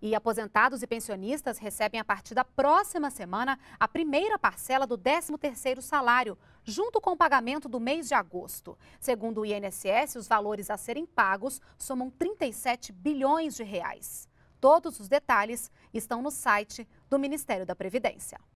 E aposentados e pensionistas recebem a partir da próxima semana a primeira parcela do 13º salário, junto com o pagamento do mês de agosto. Segundo o INSS, os valores a serem pagos somam 37 bilhões de reais. Todos os detalhes estão no site do Ministério da Previdência.